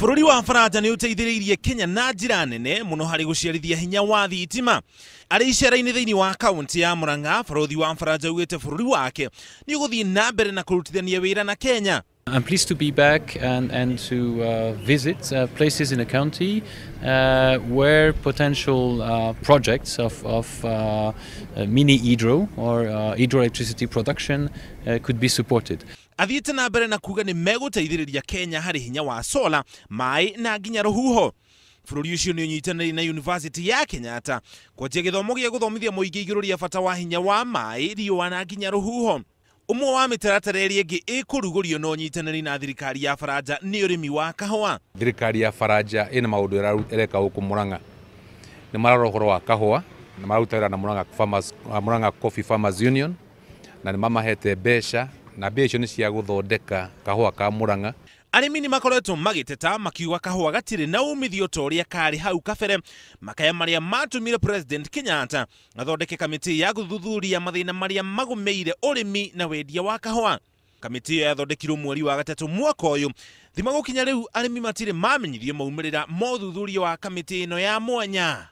bururi wa faraja ni uteithiriirie kenya na njira nene muno hari guciarithia hinya wa thitima ari icera thä thiini wa kaunti ya muranga barothi wa faranja te bururi wake ni thiä na mbere na wä ra na kenya I'm pleased to be back and, and to uh, visit uh, places in the county uh, where potential uh, projects of, of uh, uh, mini hydro or hydroelectricity production could be supported. athiĩte na mbere na kuga nĩ megũteithĩrĩria kenya harä hinya wa sola maä na nginya å cio nä nĩ ũnyitanĩire na yunivasĩtĩ ya kenyatta kwanjia gĩthomo gĩa gũthomithia mũingĩ igũrũ rĩa bata wa hinya wa maĩ riũa na nginya huho umwe wa mitaratara ĩrĩa ĩngĩ ĩkũrugũrio na ũnyitanĩri na thirikari ya Faranja nĩ ũrĩmi wa kahũa. Thirikari ya Faranja ĩna maũndũ ĩreka gũkũ Mũrang'a nĩ mararora ũhoro wa kahũa na maruta na Mũrang'a Farmers, uh, Mũrang'a Coffee Farmers Union na nĩ mamahete mbeca na mbia icio nĩ cia gũthondeka kahũa ka Mũrang'a arĩmi nĩ makoretwo magĩteta makiuga kahũa gatirĩ na umithio ta ũrĩa karĩ hau kabere makaya marĩa matumire president kenyatta athondeke kamĩtĩ ya gũthuthuria mathĩna marĩa magũmĩire ũrĩmi na wendia wa kahũa kamĩtĩ ĩyo yathondekirwo mweri wa gatatũ mwaka ũyũ thima gũkinya rĩu arĩmi matirĩ mamenyithio maumĩrĩra ma ũthuthuria wa kamĩtĩ ĩno ya mwanya